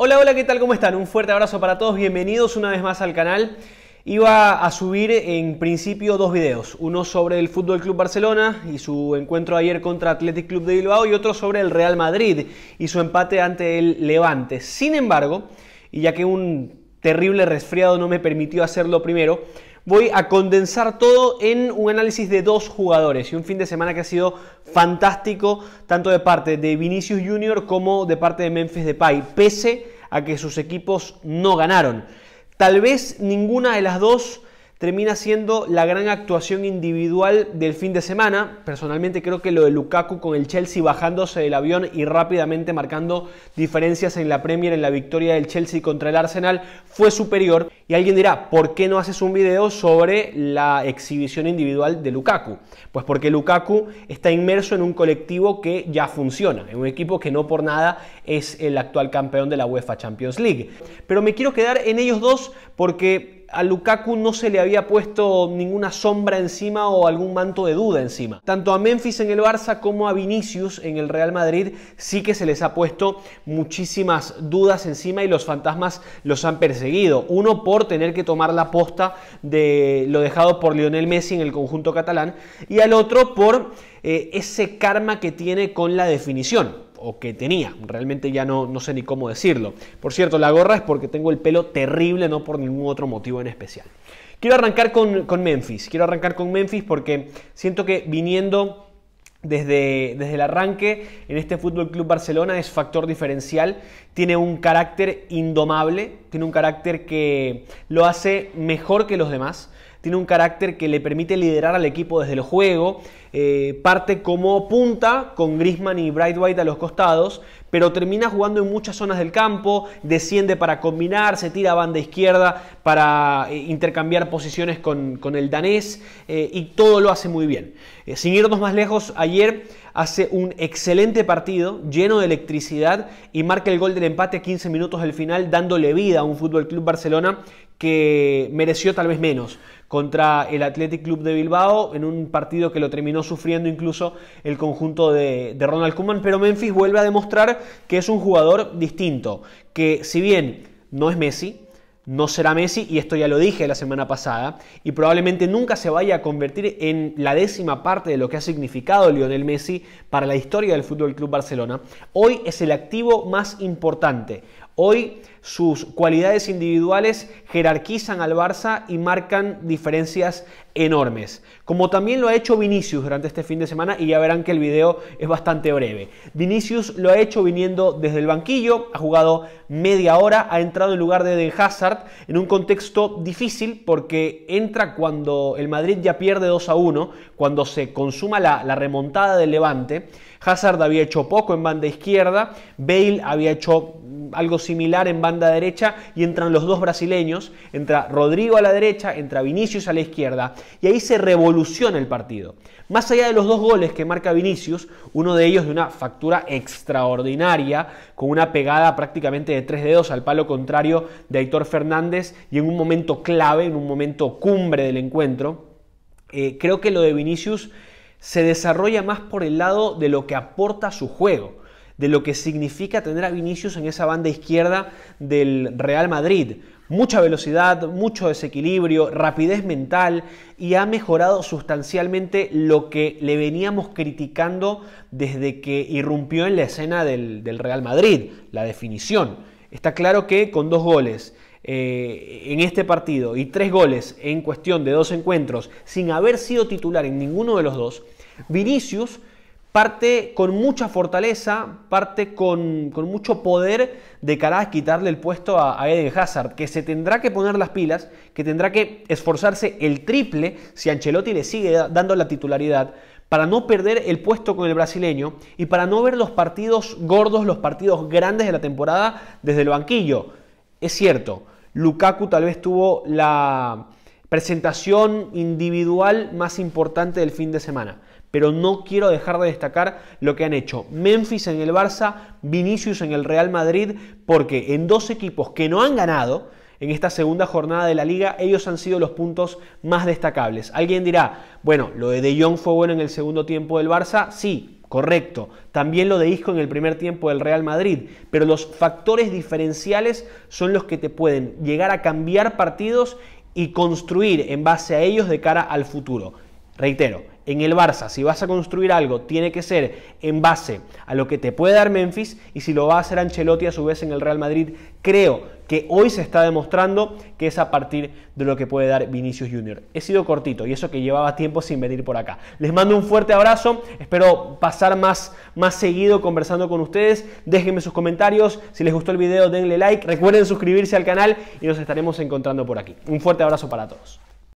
Hola, hola, ¿qué tal? ¿Cómo están? Un fuerte abrazo para todos, bienvenidos una vez más al canal. Iba a subir en principio dos videos, uno sobre el Fútbol Club Barcelona y su encuentro ayer contra Athletic Club de Bilbao y otro sobre el Real Madrid y su empate ante el Levante. Sin embargo, y ya que un terrible resfriado no me permitió hacerlo primero, voy a condensar todo en un análisis de dos jugadores y un fin de semana que ha sido fantástico tanto de parte de Vinicius Jr. como de parte de Memphis Depay, pese a que sus equipos no ganaron. Tal vez ninguna de las dos termina siendo la gran actuación individual del fin de semana. Personalmente creo que lo de Lukaku con el Chelsea bajándose del avión y rápidamente marcando diferencias en la Premier en la victoria del Chelsea contra el Arsenal fue superior. Y alguien dirá, ¿por qué no haces un video sobre la exhibición individual de Lukaku? Pues porque Lukaku está inmerso en un colectivo que ya funciona, en un equipo que no por nada es el actual campeón de la UEFA Champions League. Pero me quiero quedar en ellos dos porque a Lukaku no se le había puesto ninguna sombra encima o algún manto de duda encima. Tanto a Memphis en el Barça como a Vinicius en el Real Madrid sí que se les ha puesto muchísimas dudas encima y los fantasmas los han perseguido. Uno por tener que tomar la posta de lo dejado por Lionel Messi en el conjunto catalán y al otro por eh, ese karma que tiene con la definición o que tenía. Realmente ya no, no sé ni cómo decirlo. Por cierto, la gorra es porque tengo el pelo terrible, no por ningún otro motivo en especial. Quiero arrancar con, Memphis. Quiero arrancar con Memphis porque siento que viniendo... Desde, desde, el arranque en este Fútbol Club Barcelona es factor diferencial, tiene un carácter indomable, tiene un carácter que lo hace mejor que los demás, tiene un carácter que le permite liderar al equipo desde el juego, eh, parte como punta con Grisman y Bright White a los costados, pero termina jugando en muchas zonas del campo, desciende para combinar, se tira a banda izquierda para eh, intercambiar posiciones con, el danés eh, y todo lo hace muy bien. sin irnos más lejos, ayer hace un excelente partido, lleno de electricidad y marca el gol del empate a 15 minutos del final, dándole vida a un Fútbol Club Barcelona que mereció tal vez menos contra el Athletic Club de Bilbao en un partido que lo terminó sufriendo incluso el conjunto de, Ronald Koeman, pero Memphis vuelve a demostrar que es un jugador distinto, que si bien no es Messi, no será Messi, y esto ya lo dije la semana pasada, y probablemente nunca se vaya a convertir en la décima parte de lo que ha significado Lionel Messi para la historia del Fútbol Club Barcelona. Hoy es el activo más importante. Hoy sus cualidades individuales jerarquizan al Barça y marcan diferencias enormes, como también lo ha hecho Vinicius durante este fin de semana y ya verán que el video es bastante breve. Vinicius lo ha hecho viniendo desde el banquillo, ha jugado media hora ha entrado en lugar de Hazard en un contexto difícil porque entra cuando el Madrid ya pierde 2 a 1, cuando se consuma la, la remontada del Levante. Hazard había hecho poco en banda izquierda, Bale había hecho mm, algo similar en banda derecha y entran los dos brasileños, entra Rodrigo a la derecha, entra Vinicius a la izquierda y ahí se revoluciona el partido. Más allá de los dos goles que marca Vinicius, uno de ellos de una factura extraordinaria, con una pegada prácticamente de tres dedos al palo contrario de Héctor Fernández y en un momento clave, en un momento cumbre del encuentro. Eh, creo que lo de Vinicius se desarrolla más por el lado de lo que aporta su juego, de lo que significa tener a Vinicius en esa banda izquierda del Real Madrid mucha velocidad, mucho desequilibrio, rapidez mental y ha mejorado sustancialmente lo que le veníamos criticando desde que irrumpió en la escena del, Real Madrid, la definición. Está claro que con dos goles eh, en este partido y tres goles en cuestión de dos encuentros, sin haber sido titular en ninguno de los dos, Vinicius parte con mucha fortaleza, parte con, mucho poder de cara a quitarle el puesto a, a, Eden Hazard, que se tendrá que poner las pilas, que tendrá que esforzarse el triple si Ancelotti le sigue dando la titularidad, para no perder el puesto con el brasileño y para no ver los partidos gordos, los partidos grandes de la temporada desde el banquillo. Es cierto, Lukaku tal vez tuvo la presentación individual más importante del fin de semana pero no quiero dejar de destacar lo que han hecho Memphis en el Barça, Vinicius en el Real Madrid, porque en dos equipos que no han ganado, en esta segunda jornada de la liga, ellos han sido los puntos más destacables. Alguien dirá, bueno, lo de De Jong fue bueno en el segundo tiempo del Barça, sí, correcto. También lo de Isco en el primer tiempo del Real Madrid, pero los factores diferenciales son los que te pueden llegar a cambiar partidos y construir en base a ellos de cara al futuro. Reitero, en el Barça, si vas a construir algo, tiene que ser en base a lo que te puede dar Memphis y si lo va a hacer Ancelotti a su vez en el Real Madrid, creo que hoy se está demostrando que es a partir de lo que puede dar Vinicius Jr. He sido cortito y eso que llevaba tiempo sin venir por acá. Les mando un fuerte abrazo, espero pasar más, más seguido conversando con ustedes. Déjenme sus comentarios, si les gustó el video denle like, recuerden suscribirse al canal y nos estaremos encontrando por aquí. Un fuerte abrazo para todos.